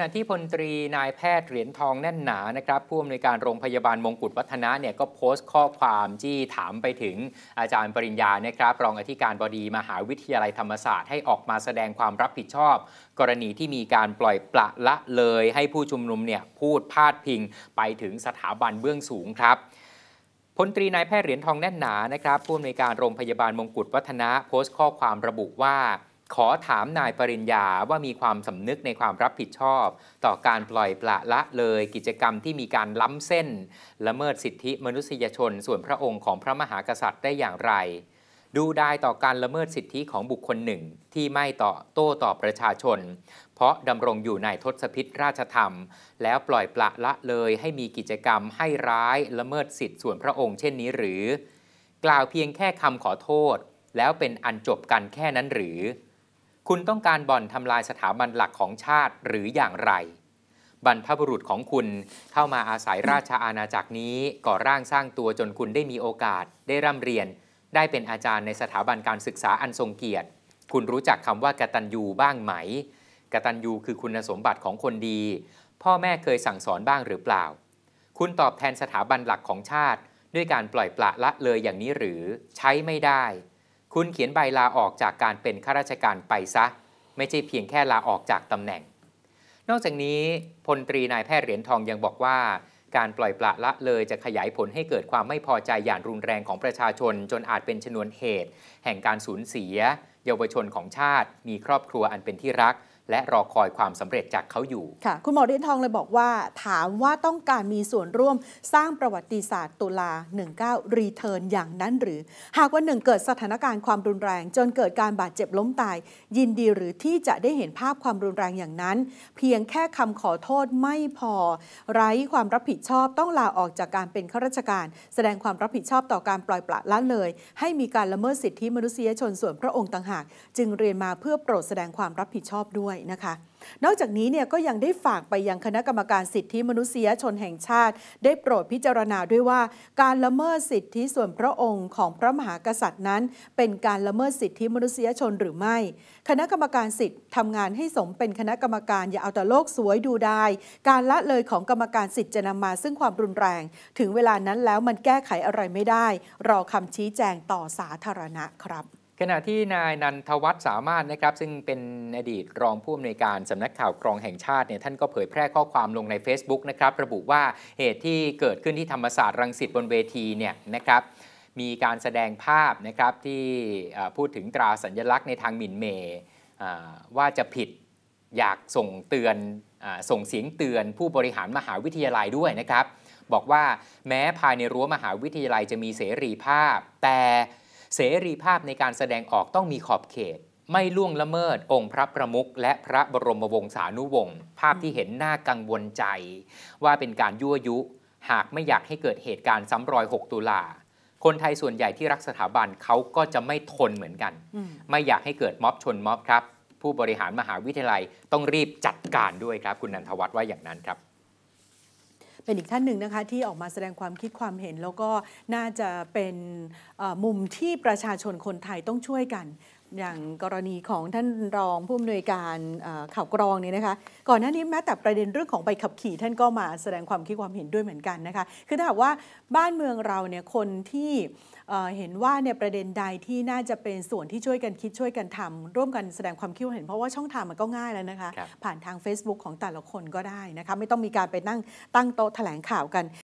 ณะที่พลตรีนายแพทย์ เหรียญทองแน่นหนานะครับผู้อำนวยการโรงพยาบาลมงกุฎวัฒนะเนี่ยก็โพสต์ข้อความที่ถามไปถึงอาจารย์ปริญญานะครับรองอธิการบดีมหาวิทยาลัยธรรมศาสตร์ให้ออกมาแสดงความรับผิดชอบ กรณีที่มีการปล่อยปละละเลยให้ผู้ชุมนุมเนี่ยพูดพาดพิงไปถึงสถาบันเบื้องสูงครับพลตรีนายแพทย์เหรียญทองแน่นหนานะครับผู้อำนวยการโรงพยาบาลมงกุฎวัฒนะโพสต์ข้อความระบุว่าขอถามนายปริญญาว่ามีความสำนึกในความรับผิดชอบ ต่อการปล่อยปละละเลยกิจกรรมที่มีการล้ำเส้น ละเมิดสิทธิมนุษยชนส่วนพระองค์ของพระมหากษัตริย์ได้อย่างไร ดูได้ต่อการละเมิดสิทธิของบุคคลหนึ่ง ที่ไม่ต่อ โต้ ต่อ ประชาชน เพราะดำรงอยู่ในทศพิษราชธรรม แล้วปล่อยปละละเลยให้มีกิจกรรมให้ร้ายละเมิดสิทธิส่วนพระองค์เช่นนี้หรือ กล่าวเพียงแค่คำขอโทษ แล้วเป็นอันจบกันแค่นั้นหรือคุณต้องการบ่อนทำลายสถาบันหลักของชาติหรืออย่างไร บรรพบุรุษของคุณ เข้ามาอาศัยราชาอาณาจักรนี้ ก่อร่างสร้างตัวจนคุณได้มีโอกาสได้ร่ำเรียน ได้เป็นอาจารย์ในสถาบันการศึกษาอันทรงเกียรติ คุณรู้จักคำว่ากตัญญูบ้างไหม กตัญญูคือคุณสมบัติของคนดี พ่อแม่เคยสั่งสอนบ้างหรือเปล่า คุณตอบแทนสถาบันหลักของชาติด้วยการปล่อยปละละเลยอย่างนี้หรือ ใช้ไม่ได้คุณเขียนใบลาออกจากการเป็นข้าราชการไปซะ ไม่ใช่เพียงแค่ลาออกจากตำแหน่ง นอกจากนี้พลตรีนายแพทย์เหรียญทองยังบอกว่าการปล่อยปละละเลยจะขยายผลให้เกิดความไม่พอใจอย่างรุนแรงของประชาชนจนอาจเป็นชนวนเหตุ แห่งการสูญเสีย เยาวชนของชาติมีครอบครัวอันเป็นที่รักและรอคอยความสำเร็จจากเขาอยู่ค่ะคุณหมอเรียนทองเลยบอกว่า ถามว่าต้องการมีส่วนร่วมสร้างประวัติศาสตร์ตุลา19 รีเทิร์นอย่างนั้นหรือ หากวันหนึ่งเกิดสถานการณ์ความรุนแรง จนเกิดการบาดเจ็บล้มตาย ยินดีหรือที่จะได้เห็นภาพความรุนแรงอย่างนั้น เพียงแค่คำขอโทษไม่พอ ไร้ความรับผิดชอบต้องลาออกจากการเป็นข้าราชการ แสดงความรับผิดชอบต่อการปล่อยปละละเลย ให้มีการละเมิดสิทธิมนุษยชนส่วนพระองค์ต่างหากจึงเรียนมาเพื่อโปรดแสดงความรับผิดชอบด้วยนะคะนอกจากนี้เนี่ยก็ยังได้ฝากไปยังคณะกรรมการสิทธิมนุษยชนแห่งชาติ ได้โปรดพิจารณาด้วยว่าการละเมิดสิทธิส่วนพระองค์ของพระมหากษัตริย์นั้น เป็นการละเมิดสิทธิมนุษยชนหรือไม่ คณะกรรมการสิทธิทำงานให้สมเป็นคณะกรรมการอย่าเอาแต่โลกสวยดูได้การละเลยของกรรมการสิทธิจะนำมาซึ่งความรุนแรง ถึงเวลานั้นแล้วมันแก้ไขอะไรไม่ได้รอคำชี้แจงต่อสาธารณะครับขณะที่นายนันทวัฒน์สามารถนะครับซึ่งเป็นอดีตรองผู้อำนวยการสำนักข่าวกรองแห่งชาติเนี่ยท่านก็เผยแพร่ข้อความลงใน Facebook นะครับระบุว่าเหตุที่เกิดขึ้นที่ธรรมศาสตร์รังสิตบนเวทีเนี่ยนะครับมีการแสดงภาพนะครับที่พูดถึงตราสัญญลักษณ์ในทางหมิ่นเมย์ว่าจะผิดอยากส่งเตือนส่งเสียงเตือนผู้บริหารมหาวิทยาลัยด้วยนะครับ บอกว่าแม้ภายในรั้วมหาวิทยาลัยจะมีเสรีภาพ แต่เสรีภาพในการแสดงออกต้องมีขอบเขต ไม่ล่วงละเมิดองค์พระประมุขและพระบรมวงศานุวงศ์ภาพที่เห็นน่ากังวลใจ ว่าเป็นการยั่วยุหากไม่อยากให้เกิดเหตุการณ์ซ้ำรอย6ตุลา คนไทยส่วนใหญ่ที่รักสถาบันเขาก็จะไม่ทนเหมือนกัน ไม่อยากให้เกิดม็อบชนม็อบครับ ผู้บริหารมหาวิทยาลัยต้องรีบจัดการด้วยครับ คุณนันทวัฒน์ว่าอย่างนั้นครับเป็นอีกท่านหนึ่งนะคะ ที่ออกมาแสดงความคิดความเห็น แล้วก็น่าจะเป็นมุมที่ประชาชนคนไทยต้องช่วยกันอย่างกรณีของท่านรองผู้อำนวยการข่าวกรอง นี่นะคะ ก่อนหน้านี้แม้แต่ประเด็นเรื่องของใบขับขี่ท่านก็มา แสดงความคิดความเห็นด้วยเหมือนกันนะคะคือถ้าหากว่าบ้านเมืองเราเนี่ยคนที่เห็นว่าเนี่ยประเด็นใดที่น่าจะเป็นส่วนที่ช่วยกันคิดช่วยกันทำ ร่วมกันแสดงความคิดเห็นเพราะว่าช่องทางมันก็ง่ายแล้วนะคะผ่านทาง Facebook ของแต่ละคนก็ได้นะคะไม่ต้องมีการไปนั่งตั้งโต๊ะแถลงข่าวกัน